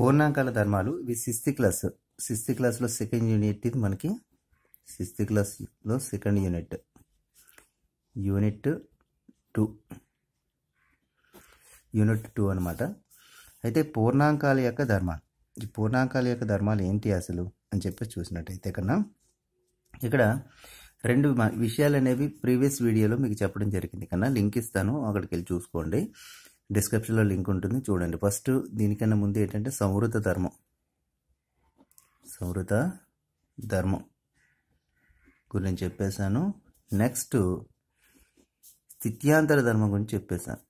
పూర్ణాంకాల ధర్మాలు ఇవి సిక్స్త్ క్లాస్ సిక్స్త్ క్లాస్లో సెకండ్ యూనిట్ ఇది మనకి సిక్స్త్ క్లాస్లో second unit unit two unit two అనమాట అయితే పూర్ణాంకాల యొక్క ధర్మాలు ఈ పూర్ణాంకాల యొక్క ధర్మాలు ఏంటి అసలు అని చెప్పి చూసినట్టయితే కన్నా ఇక్కడ రెండు విషయాలు అనేవి ప్రీవియస్ వీడియోలో మీకు చెప్పడం జరిగింది కన్నా లింక్ ఇస్తాను అక్కడికి వెళ్ళి చూసుకోండి డిస్క్రిప్షన్లో లింక్ ఉంటుంది చూడండి ఫస్ట్ దీనికన్నా ముందు ఏంటంటే సంవృత ధర్మం సంవృత ధర్మం గురించి చెప్పేశాను నెక్స్ట్ స్థిత్యాంతర ధర్మం గురించి చెప్పేశాను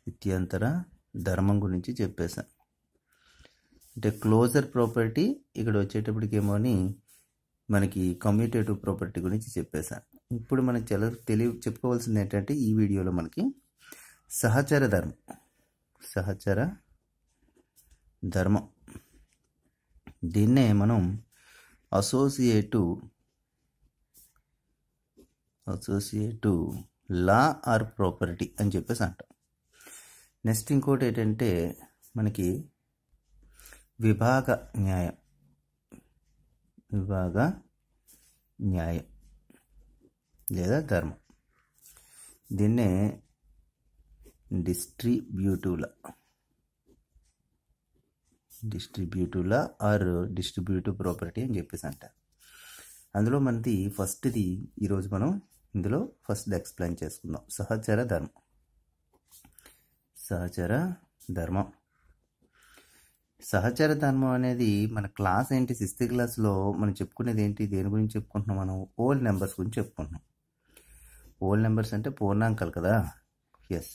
స్థిత్యాంతర ధర్మం గురించి చెప్పేశాను అంటే క్లోజర్ ప్రాపర్టీ ఇక్కడ వచ్చేటప్పటికేమో అని మనకి కమ్యూటేటివ్ ప్రాపర్టీ గురించి చెప్పేశాను ఇప్పుడు మనం తెల తెలియ చెప్పుకోవాల్సింది ఏంటంటే ఈ వీడియోలో మనకి సహచర ధర్మం సహచర ధర్మం దీన్నే మనం associative associative law or property అని చెప్పేసి అంటాం నెక్స్ట్ ఇంకోటి ఏంటంటే మనకి విభాగ న్యాయం విభాగ న్యాయం లేదా ధర్మం దీన్నే distributive law or distributive property అని చెప్పేసి అంటారు అందులో మనది ఫస్ట్ది ఈరోజు మనం ఇందులో ఫస్ట్ ఎక్స్ప్లెయిన్ చేసుకుందాం సహచర ధర్మం సహచర ధర్మం సహచర ధర్మం అనేది మన క్లాస్ ఏంటి సిక్స్త్ క్లాస్లో మనం చెప్పుకునేది ఏంటి దేని గురించి చెప్పుకుంటున్నాం మనం ఓల్డ్ నెంబర్స్ గురించి చెప్పుకుంటున్నాం ఓల్డ్ నెంబర్స్ అంటే పూర్ణాంకాలు కదా ఎస్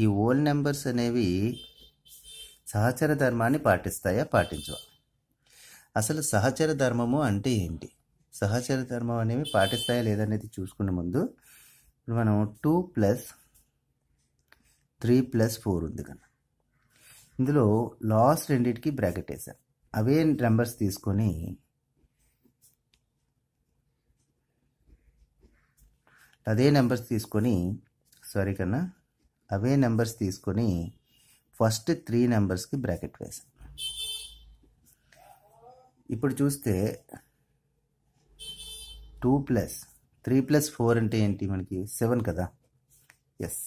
ఈ ఓల్డ్ నెంబర్స్ అనేవి సహచర ధర్మాన్ని పాటిస్తాయా పాటించవా అసలు సహచర ధర్మము అంటే ఏంటి సహచర ధర్మం అనేవి పాటిస్తాయా లేదనేది చూసుకునే ముందు మనం two plus three plus four ఉంది కదా ఇందులో లాస్ట్ రెండింటికి బ్రాకెట్ వేసాం అవే నెంబర్స్ తీసుకొని అదే నెంబర్స్ తీసుకొని సారీ కన్నా అవే నెంబర్స్ తీసుకొని ఫస్ట్ త్రీ నెంబర్స్కి బ్రాకెట్ వేసాం ఇప్పుడు చూస్తే two plus three plus four అంటే ఏంటి మనకి సెవెన్ కదా yes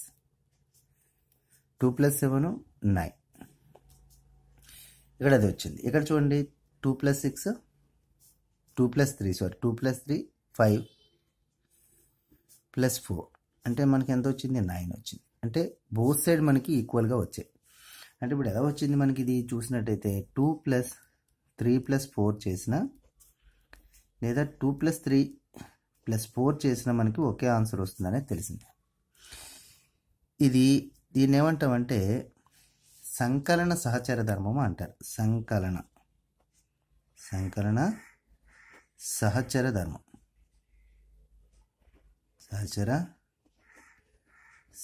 two plus seven nine ఇక్కడ అది వచ్చింది ఇక్కడ చూడండి two plus six two plus three sorry two plus three five plus four అంటే మనకి ఎంత వచ్చింది నైన్ వచ్చింది అంటే బోత్ సైడ్ మనకి ఈక్వల్గా వచ్చాయి అంటే ఇప్పుడు ఎలా వచ్చింది మనకి ఇది చూసినట్టయితే two plus three plus four చేసిన లేదా two plus three plus four చేసిన మనకి ఒకే ఆన్సర్ వస్తుందనే తెలిసింది ఇది దీన్ని ఏమంటామంటే సంకలన సహచర ధర్మము అంటారు సంకలన సంకలన సహచర ధర్మం సహచర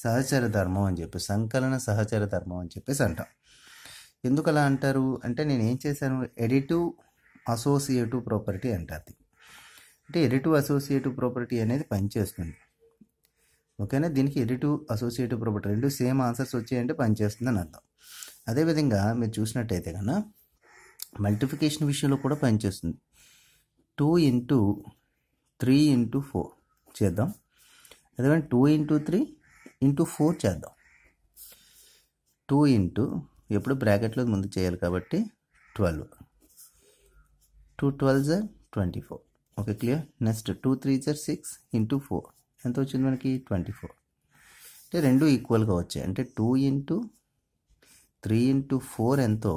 సహచర ధర్మం అని చెప్పి సంకలన సహచర ధర్మం అని చెప్పేసి అంటాం ఎందుకు అలా అంటారు అంటే నేను ఏం చేశాను ఎడిటివ్ అసోసియేటివ్ ప్రాపర్టీ అంటారు అంటే ఎడిటివ్ అసోసియేటివ్ ప్రాపర్టీ అనేది పనిచేస్తుంది ఓకేనా దీనికి ఎడిటివ్ అసోసియేటివ్ ప్రాపర్టీ రెండు సేమ్ ఆన్సర్స్ వచ్చాయంటే పనిచేస్తుంది అని అర్థం అదేవిధంగా మీరు చూసినట్టయితే కన్నా మల్టిఫికేషన్ విషయంలో కూడా పనిచేస్తుంది two into three into four చేద్దాం ఎందుకంటే two into three into four చేద్దాం టూ ఇంటూ ఎప్పుడు బ్రాకెట్లో ముందు చేయాలి కాబట్టి ట్వెల్వ్ టూ ట్వెల్వ్ జర్ twenty four okay clear next two three జర్ సిక్స్ ఇంటూ ఫోర్ ఎంత వచ్చింది మనకి ట్వంటీ ఫోర్ అంటే రెండు ఈక్వల్గా వచ్చాయి అంటే two into three into four ఎంతో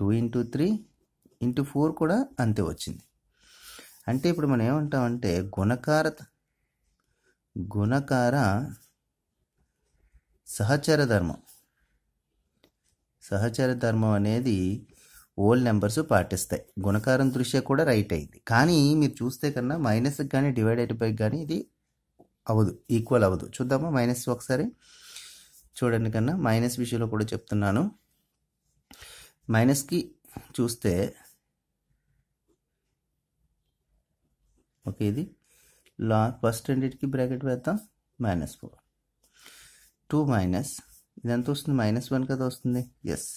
two into three into four కూడా అంతే వచ్చింది అంటే ఇప్పుడు మనం ఏమంటామంటే గుణకారత గుణకార సహచర ధర్మం సహచర ధర్మం అనేది ఓల్డ్ నెంబర్స్ పాటిస్తాయి గుణకారం దృష్ట్యా కూడా రైట్ అయింది కానీ మీరు చూస్తే కన్నా మైనస్కి కానీ డివైడెడ్ బై కానీ ఇది అవదు ఈక్వల్ అవదు చూద్దామా మైనస్ ఒకసారి చూడండి కన్నా మైనస్ విషయంలో కూడా చెప్తున్నాను మైనస్కి చూస్తే ఓకే ఇది లా ఫస్ట్ రెండింటికి బ్రాకెట్ వేద్దాం మైనస్ ఫోర్ టూ మైనస్ ఇదంత వస్తుంది మైనస్ వన్ కదా వస్తుంది ఎస్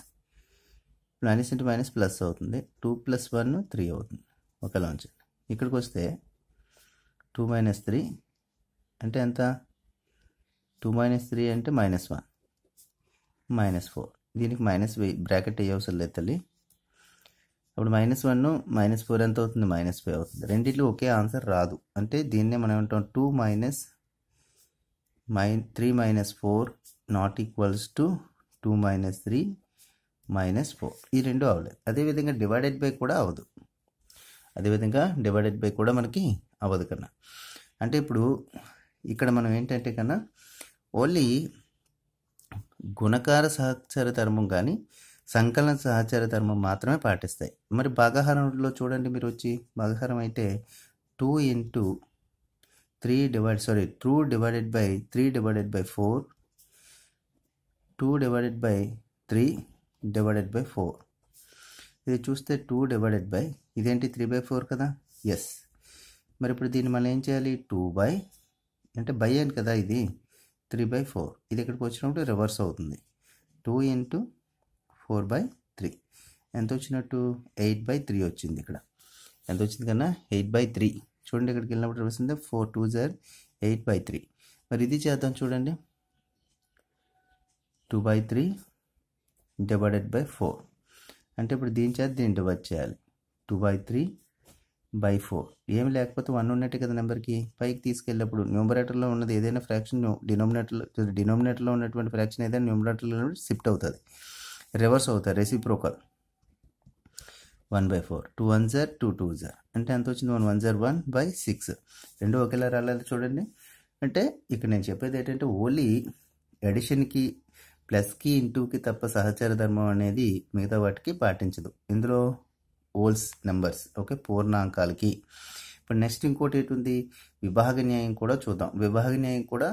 మైనస్ అంటే మైనస్ ప్లస్ అవుతుంది టూ ప్లస్ వన్ త్రీ అవుతుంది ఒకలా ఉంచండి ఇక్కడికి వస్తే టూ మైనస్ త్రీ అంటే ఎంత టూ మైనస్ త్రీ అంటే మైనస్ వన్ మైనస్ ఫోర్ దీనికి మైనస్ బ్రాకెట్ వేయవసరం లేదు తల్లి అప్పుడు మైనస్ వన్ మైనస్ ఫోర్ ఎంత అవుతుంది మైనస్ ఫైవ్ అవుతుంది రెండిట్లో ఒకే ఆన్సర్ రాదు అంటే దీన్నే మనం ఏమంటాం టూ మైనస్ మై three minus four not equals to two minus three minus four ఈ రెండు అవ్వలేదు అదేవిధంగా డివైడెడ్ బై కూడా అవ్వదు అదేవిధంగా డివైడెడ్ బై కూడా మనకి అవ్వదు కన్నా అంటే ఇప్పుడు ఇక్కడ మనం ఏంటంటే కన్నా ఓన్లీ గుణకార సహచర ధర్మం కానీ సంకలన సహచార ధర్మం మాత్రమే పాటిస్తాయి మరి భాగహారంలో చూడండి మీరు వచ్చి భాగహారం అయితే two into three divide sorry two divided by three divided by four two divided by three divided by four ఇది చూస్తే టూ డివైడెడ్ బై ఇదేంటి త్రీ బై ఫోర్ కదా ఎస్ మరి ఇప్పుడు దీన్ని మనం ఏం చేయాలి టూ బై అంటే బై అని కదా ఇది త్రీ బై ఫోర్ ఇది ఇక్కడికి వచ్చినప్పుడు రివర్స్ అవుతుంది two into four by three ఎంత వచ్చినట్టు ఎయిట్ బై త్రీ వచ్చింది ఇక్కడ ఎంత వచ్చింది కన్నా ఎయిట్ బై త్రీ చూడండి ఇక్కడికి వెళ్ళినప్పుడు వస్తుంది ఫోర్ టూ జర్ ఎయిట్ బై త్రీ మరి ఇది చేద్దాం చూడండి two by three divided by four అంటే ఇప్పుడు దీని చేత దీన్ని డివైడ్ చేయాలి two by three by four ఏమి లేకపోతే వన్ ఉన్నట్టే కదా నెంబర్కి పైకి తీసుకెళ్ళినప్పుడు న్యూమరేటర్లో ఉన్నది ఏదైనా ఫ్రాక్షన్ డినోమినేటర్లో డినోమినేటర్లో ఉన్నటువంటి ఫ్రాక్షన్ ఏదైనా న్యూమరేటర్లో షిఫ్ట్ అవుతుంది రివర్స్ అవుతాయి reciprocal one by four two one జర్ టూ టూ జర్ అంటే ఎంత వచ్చింది వన్ వన్ జర్ వన్ బై సిక్స్ రెండు ఒకేలా రాలేదు చూడండి అంటే ఇక్కడ నేను చెప్పేది ఏంటంటే ఓన్లీ ఎడిషన్కి ప్లస్కి ఇంటూకి తప్ప సహచర ధర్మం అనేది మిగతా వాటికి పాటించదు ఇందులో ఓల్స్ నెంబర్స్ ఓకే పూర్ణాంకాలకి ఇప్పుడు నెక్స్ట్ ఇంకోటి ఏంటి విభాగ న్యాయం కూడా చూద్దాం విభాగ న్యాయం కూడా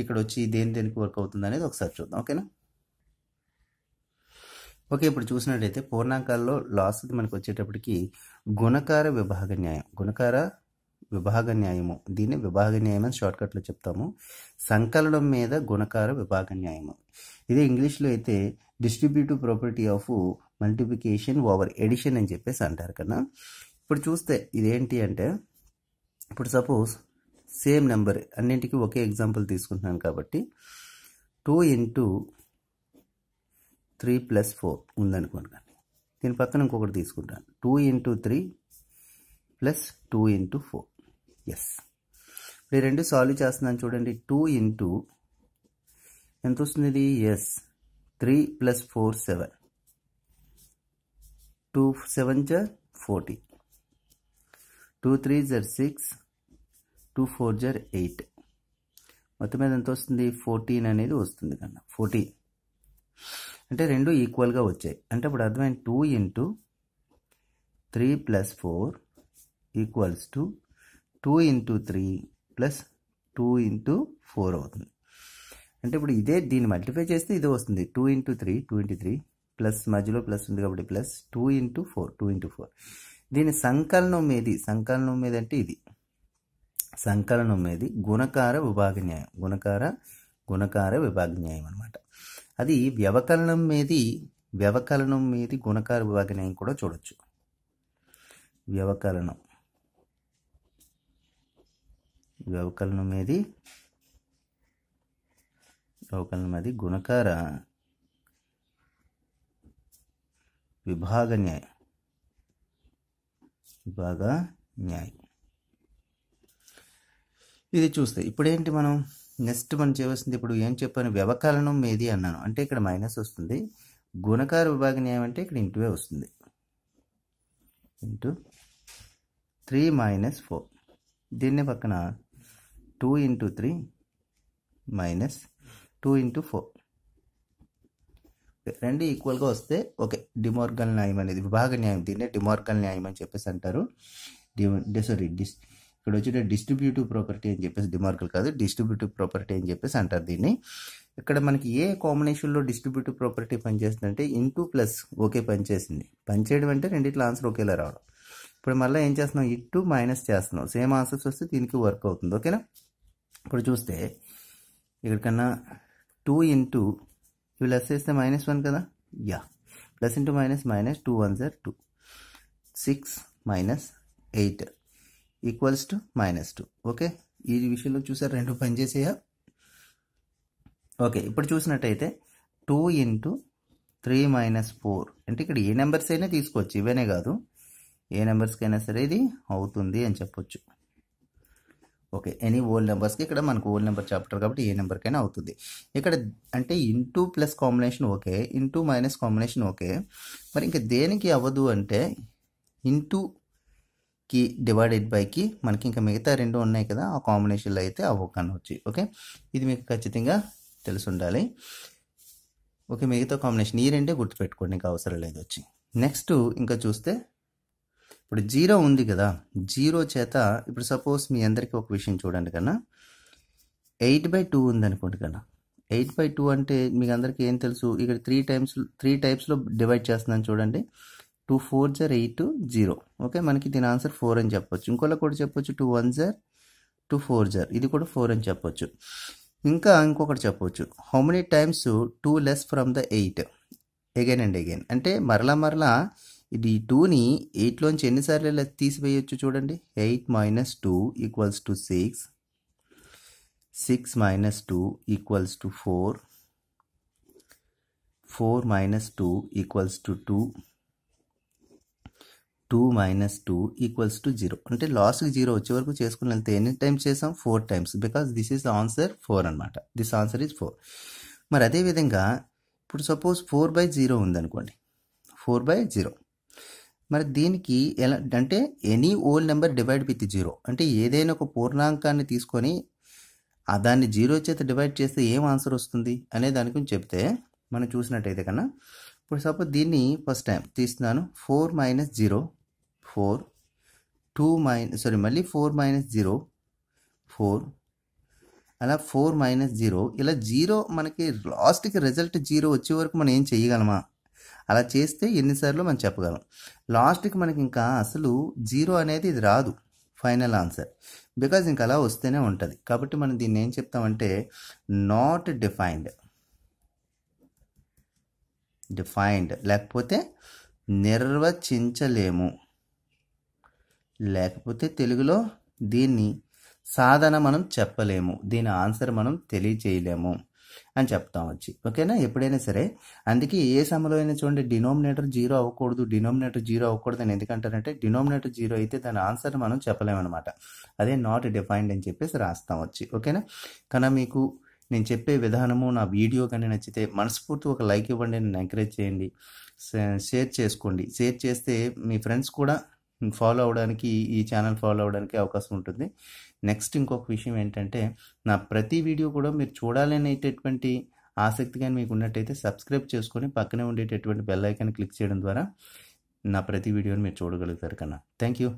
ఇక్కడ వచ్చి దేని దేనికి వర్క్ అవుతుంది అనేది ఒకసారి చూద్దాం ఓకేనా ఓకే ఇప్పుడు చూసినట్టయితే పూర్ణాంకాల్లో లాస్ట్ మనకు వచ్చేటప్పటికి గుణకార విభాగ న్యాయం గుణకార విభాగ న్యాయము దీన్ని విభాగ న్యాయం అని షార్ట్కట్లో చెప్తాము సంకలనం మీద గుణకార విభాగ న్యాయము ఇదే ఇంగ్లీష్లో అయితే distributive property of multiplication over addition అని చెప్పేసి అంటారు కదా ఇప్పుడు చూస్తే ఇదేంటి అంటే ఇప్పుడు సపోజ్ సేమ్ నెంబర్ అన్నింటికి ఒకే ఎగ్జాంపుల్ తీసుకుంటున్నాను కాబట్టి two into three plus four ఉందనుకోండి దీని పక్కన ఇంకొకటి తీసుకుంటాను two into three plus two into four yes ఇప్పుడు ఈ రెండు సాల్వ్ చేస్తున్నాను చూడండి టూ ఇంటూ ఎంత వస్తుంది yes three plus four seven two seven జర్ ఫోర్టీ టూ త్రీ జర్ సిక్స్ టూ ఫోర్ జర్ ఎయిట్ మొత్తం మీద ఎంత వస్తుంది ఫోర్టీన్ అనేది వస్తుంది కన్నా ఫోర్టీన్ అంటే రెండు ఈక్వల్గా వచ్చాయి అంటే ఇప్పుడు అర్థమైంది two into three plus four equals to two into three plus two into four అవుతుంది అంటే ఇప్పుడు ఇదే దీన్ని మల్టిఫై చేస్తే ఇదే వస్తుంది two into three two into three plus మధ్యలో ప్లస్ ఉంది కాబట్టి plus two into four two into four దీని సంకలనం మీది సంకలనం మీద అంటే ఇది సంకలనం మీది గుణకార విభాగ న్యాయం గుణకార గుణకార విభాగ న్యాయం అనమాట అది వ్యవకలనం మీది వ్యవకలనం మీది గుణకార విభాగం కూడా చూడొచ్చు వ్యవకలనం వ్యవకలనం మీది వ్యవకలనం అది గుణకార విభాగ న్యాయం విభాగ న్యాయం ఇది చూస్తే ఇప్పుడేంటి మనం నెక్స్ట్ మనం చేయవలసింది ఇప్పుడు ఏం చెప్పాను వ్యవకలనం ఏది అన్నాను అంటే ఇక్కడ మైనస్ వస్తుంది గుణకార విభాగం అంటే ఇక్కడ ఇంటువే వస్తుంది ఇంటూ త్రీ మైనస్ ఫోర్ దీన్ని పక్కన two into three minus two into four రెండు ఈక్వల్గా వస్తే ఓకే డిమోర్గల్ న్యాయం అనేది విభాగ న్యాయం దీన్నే డిమార్గల్ న్యాయం అని చెప్పేసి అంటారు డి సారీ డిస్ ఇక్కడ వచ్చేటప్పుడు డిస్ట్రిబ్యూటివ్ ప్రాపర్టీ అని చెప్పేసి డిమార్కల్ కాదు డిస్ట్రిబ్యూటివ్ ప్రాపర్టీ అని చెప్పేసి అంటారు దీన్ని ఇక్కడ మనకి ఏ కాంబినేషన్లో డిస్ట్రిబ్యూటివ్ ప్రాపర్టీ పనిచేస్తుందంటే ఇంటూ ప్లస్ ఓకే పనిచేసింది పనిచేయడం అంటే రెండిట్లో ఆన్సర్ ఒకేలా రావడం ఇప్పుడు మళ్ళీ ఏం చేస్తున్నాం ఇటు మైనస్ చేస్తున్నాం సేమ్ ఆన్సర్స్ వస్తే దీనికి వర్క్ అవుతుంది ఓకేనా ఇప్పుడు చూస్తే ఇక్కడికన్నా టూ ఇంటూ ఇవి లెస్ చేస్తే మైనస్ వన్ కదా yeah plus into minus minus two one sir two six minus eight equals to minus two okay ఈ విషయంలో చూసారు రెండు పనిచేసేయా ఓకే ఇప్పుడు చూసినట్టయితే two into three minus four అంటే ఇక్కడ ఏ నెంబర్స్ అయినా తీసుకోవచ్చు ఇవేనే కాదు ఏ నెంబర్స్కైనా సరే ఇది అవుతుంది అని చెప్పొచ్చు ఓకే ఎనీ ఓల్డ్ నెంబర్స్కి ఇక్కడ మనకు ఓల్డ్ నెంబర్ చాప్టర్ కాబట్టి ఏ నెంబర్కైనా అవుతుంది ఇక్కడ అంటే into plus combination okay into minus combination okay మరి ఇంకా దేనికి అవ్వదు అంటే ఇంటూ కి డివైడెడ్ బైకి మనకి ఇంకా మిగతా రెండు ఉన్నాయి కదా ఆ కాంబినేషన్లో అయితే ఆ వచ్చి ఓకే ఇది మీకు ఖచ్చితంగా తెలిసి ఉండాలి ఓకే మిగతా కాంబినేషన్ ఈ రెండే గుర్తుపెట్టుకోండి ఇంకా అవసరం లేదు వచ్చి నెక్స్ట్ ఇంకా చూస్తే ఇప్పుడు జీరో ఉంది కదా జీరో చేత ఇప్పుడు సపోజ్ మీ అందరికీ ఒక విషయం చూడండి కన్నా ఎయిట్ బై టూ ఉందనుకోండి కన్నా ఎయిట్ బై టూ అంటే మీకు అందరికీ ఏం తెలుసు ఇక్కడ త్రీ టైమ్స్ త్రీ టైప్స్లో డివైడ్ చేస్తున్నాను చూడండి టూ ఫోర్ జర్ ఎయిట్ జీరో ఓకే మనకి దీని ఆన్సర్ ఫోర్ అని చెప్పొచ్చు ఇంకోలా కూడా చెప్పొచ్చు టూ వన్ జర్ టూ ఫోర్ జర్ ఇది కూడా ఫోర్ అని చెప్పొచ్చు ఇంకా ఇంకొకటి చెప్పొచ్చు how many times two less from the eight again and again అంటే మరలా మరలా ఇది టూని ఎయిట్లోంచి ఎన్నిసార్లు తీసివేయచ్చు చూడండి eight minus two equals to six six minus two equals to four four minus two equals to two two minus two equals to zero అంటే లాస్ట్కి జీరో వచ్చే వరకు చేసుకుని వెళ్తే ఎన్ని టైమ్స్ చేసాం four times because this is answer four అనమాట this answer is four మరి అదేవిధంగా ఇప్పుడు సపోజ్ ఫోర్ బై జీరో ఉందనుకోండి ఫోర్ బై జీరో మరి దీనికి ఎలా అంటే any old number divide with zero అంటే ఏదైనా ఒక పూర్ణాంకాన్ని తీసుకొని దాన్ని జీరో చేత డివైడ్ చేస్తే ఏం ఆన్సర్ వస్తుంది అనే దాని గురించి చెప్తే మనం చూసినట్టయితే కన్నా ఇప్పుడు సపోజ్ దీన్ని ఫస్ట్ టైం తీస్తున్నాను four minus zero four two minus sorry మళ్ళీ ఫోర్ మైనస్ జీరో ఫోర్ అలా ఫోర్ మైనస్ జీరో ఇలా జీరో మనకి లాస్ట్కి రిజల్ట్ జీరో వచ్చే వరకు మనం ఏం చేయగలమా అలా చేస్తే ఎన్నిసార్లు మనం చెప్పగలం లాస్ట్కి మనకి ఇంకా అసలు జీరో అనేది ఇది రాదు ఫైనల్ ఆన్సర్ బికాజ్ ఇంకా అలా వస్తేనే ఉంటుంది కాబట్టి మనం దీన్ని ఏం చెప్తామంటే నాట్ డిఫైన్డ్ డిఫైన్డ్ లేకపోతే నిర్వచించలేము లేకపోతే తెలుగులో దీన్ని సాధన మనం చెప్పలేము దీని ఆన్సర్ మనం తెలియచేయలేము అని చెప్తాం వచ్చి ఓకేనా ఎప్పుడైనా సరే అందుకే ఏ సమయంలో అయినా చూడండి డినోమినేటర్ జీరో అవ్వకూడదు డినోమినేటర్ జీరో అవ్వకూడదు అని ఎందుకంటారంటే డినోమినేటర్ జీరో అయితే దాని ఆన్సర్ మనం చెప్పలేమన్నమాట అదే నాట్ డిఫైన్డ్ అని చెప్పేసి రాస్తాం వచ్చి ఓకేనా కానీ మీకు నేను చెప్పే విధానము నా వీడియో కానీ నచ్చితే మనస్ఫూర్తి ఒక లైక్ ఇవ్వండి నన్ను ఎంకరేజ్ చేయండి షేర్ చేసుకోండి షేర్ చేస్తే మీ ఫ్రెండ్స్ కూడా ఫాలో అవ్వడానికి ఈ ఛానల్ ఫాలో అవ్వడానికి అవకాశం ఉంటుంది నెక్స్ట్ ఇంకొక విషయం ఏంటంటే నా ప్రతి వీడియో కూడా మీరు చూడాలనేటటువంటి ఆసక్తి కానీ మీకు ఉన్నట్టయితే సబ్స్క్రైబ్ చేసుకొని పక్కనే ఉండేటటువంటి బెల్ ఐకాన్ క్లిక్ చేయడం ద్వారా నా ప్రతి వీడియోని మీరు చూడగలుగుతారు కన్నా thank you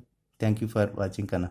thank you for watching కన్నా